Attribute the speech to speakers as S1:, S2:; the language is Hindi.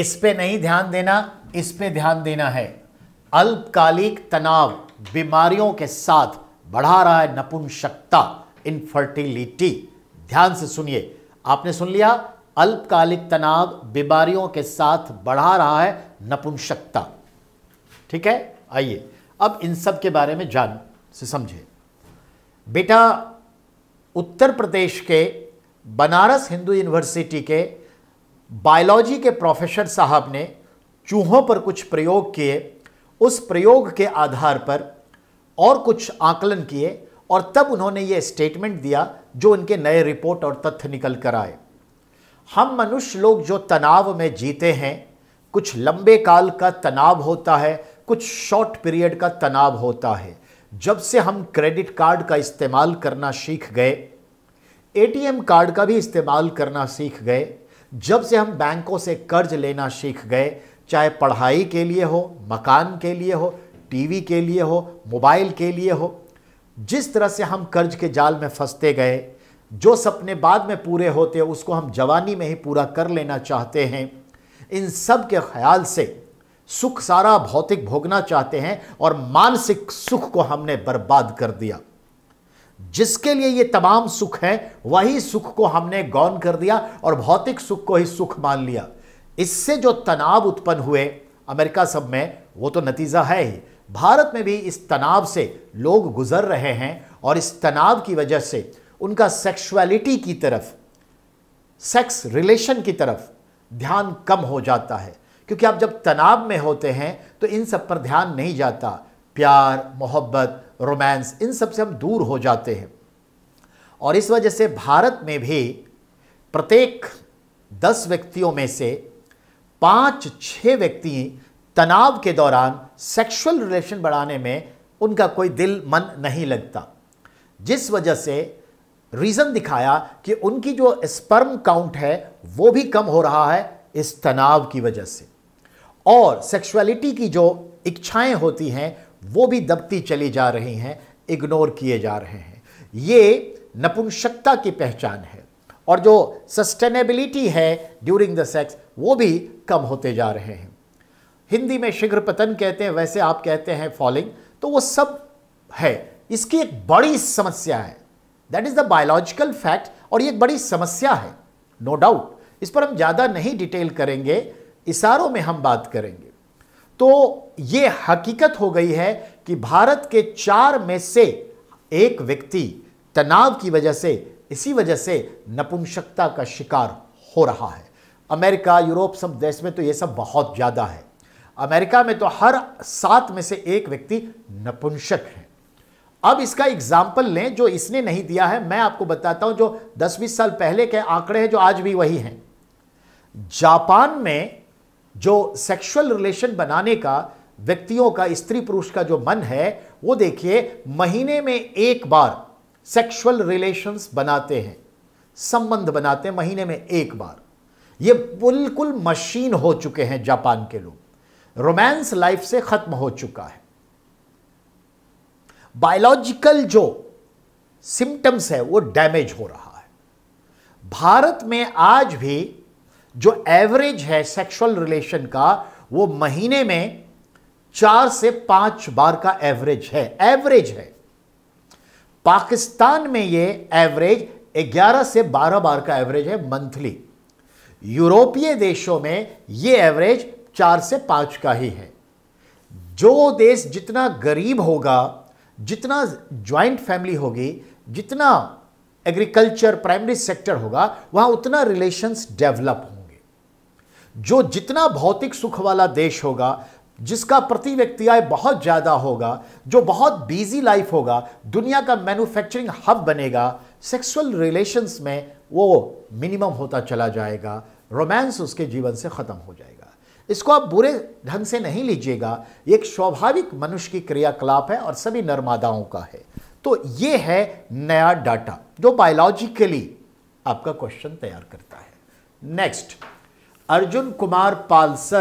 S1: इस पे नहीं ध्यान देना इस पे ध्यान देना है अल्पकालिक तनाव बीमारियों के साथ बढ़ा रहा है नपुंसकता इनफर्टिलिटी ध्यान से सुनिए आपने सुन लिया अल्पकालिक तनाव बीमारियों के साथ बढ़ा रहा है नपुंसकता ठीक है आइए अब इन सब के बारे में जान से समझे बेटा उत्तर प्रदेश के बनारस हिंदू यूनिवर्सिटी के बायोलॉजी के प्रोफेसर साहब ने चूहों पर कुछ प्रयोग किए उस प्रयोग के आधार पर और कुछ आकलन किए और तब उन्होंने ये स्टेटमेंट दिया जो उनके नए रिपोर्ट और तथ्य निकल कर आए हम मनुष्य लोग जो तनाव में जीते हैं कुछ लंबे काल का तनाव होता है कुछ शॉर्ट पीरियड का तनाव होता है जब से हम क्रेडिट कार्ड का इस्तेमाल करना सीख गए एटीएम कार्ड का भी इस्तेमाल करना सीख गए जब से हम बैंकों से कर्ज लेना सीख गए चाहे पढ़ाई के लिए हो मकान के लिए हो टीवी के लिए हो मोबाइल के लिए हो जिस तरह से हम कर्ज के जाल में फंसते गए जो सपने बाद में पूरे होते हैं उसको हम जवानी में ही पूरा कर लेना चाहते हैं इन सब के ख्याल से सुख सारा भौतिक भोगना चाहते हैं और मानसिक सुख को हमने बर्बाद कर दिया जिसके लिए ये तमाम सुख है वही सुख को हमने गौन कर दिया और भौतिक सुख को ही सुख मान लिया इससे जो तनाव उत्पन्न हुए अमेरिका सब में वो तो नतीजा है ही भारत में भी इस तनाव से लोग गुजर रहे हैं और इस तनाव की वजह से उनका सेक्सुअलिटी की तरफ सेक्स रिलेशन की तरफ ध्यान कम हो जाता है क्योंकि आप जब तनाव में होते हैं तो इन सब पर ध्यान नहीं जाता प्यार मोहब्बत रोमांस इन सब से हम दूर हो जाते हैं और इस वजह से भारत में भी प्रत्येक दस व्यक्तियों में से पाँच छः व्यक्ति तनाव के दौरान सेक्सुअल रिलेशन बढ़ाने में उनका कोई दिल मन नहीं लगता जिस वजह से रीज़न दिखाया कि उनकी जो स्पर्म काउंट है वो भी कम हो रहा है इस तनाव की वजह से और सेक्सुअलिटी की जो इच्छाएं होती हैं वो भी दबती चली जा रही हैं इग्नोर किए जा रहे हैं ये नपुंसकता की पहचान है और जो सस्टेनेबिलिटी है ड्यूरिंग द सेक्स वो भी कम होते जा रहे हैं हिंदी में शीघ्र पतन कहते हैं वैसे आप कहते हैं फॉलिंग तो वो सब है इसकी एक बड़ी समस्या है that is the biological fact और ये एक बड़ी समस्या है नो no डाउट इस पर हम ज़्यादा नहीं डिटेल करेंगे इशारों में हम बात करेंगे तो ये हकीकत हो गई है कि भारत के चार में से एक व्यक्ति तनाव की वजह से इसी वजह से नपुंसकता का शिकार हो रहा है अमेरिका यूरोप सब देश में तो ये सब बहुत ज़्यादा है अमेरिका में तो हर सात में से एक व्यक्ति नपुंसक है अब इसका एग्जाम्पल लें जो इसने नहीं दिया है मैं आपको बताता हूं जो 10-20 साल पहले के आंकड़े हैं जो आज भी वही हैं जापान में जो सेक्सुअल रिलेशन बनाने का व्यक्तियों का स्त्री पुरुष का जो मन है वो देखिए महीने में एक बार सेक्सुअल रिलेशंस बनाते हैं संबंध बनाते हैं महीने में एक बार ये बिल्कुल मशीन हो चुके हैं जापान के लोग रोमांस लाइफ से खत्म हो चुका है बायोलॉजिकल जो सिम्टम्स है वो डैमेज हो रहा है भारत में आज भी जो एवरेज है सेक्सुअल रिलेशन का वो महीने में चार से पांच बार का एवरेज है एवरेज है पाकिस्तान में ये एवरेज 11 से 12 बार का एवरेज है मंथली यूरोपीय देशों में ये एवरेज चार से पांच का ही है जो देश जितना गरीब होगा जितना ज्वाइंट फैमिली होगी जितना एग्रीकल्चर प्राइमरी सेक्टर होगा वहां उतना रिलेशंस डेवलप होंगे जो जितना भौतिक सुख वाला देश होगा जिसका प्रति व्यक्ति आय बहुत ज़्यादा होगा जो बहुत बिजी लाइफ होगा दुनिया का मैन्युफैक्चरिंग हब बनेगा सेक्सुअल रिलेशंस में वो मिनिमम होता चला जाएगा रोमांस उसके जीवन से ख़त्म हो जाएगा इसको आप बुरे ढंग से नहीं लीजिएगा एक स्वाभाविक मनुष्य की क्रियाकलाप है और सभी नर्मादाओं का है तो ये है नया डाटा जो बायोलॉजिकली आपका क्वेश्चन तैयार करता है नेक्स्ट अर्जुन कुमार पालसर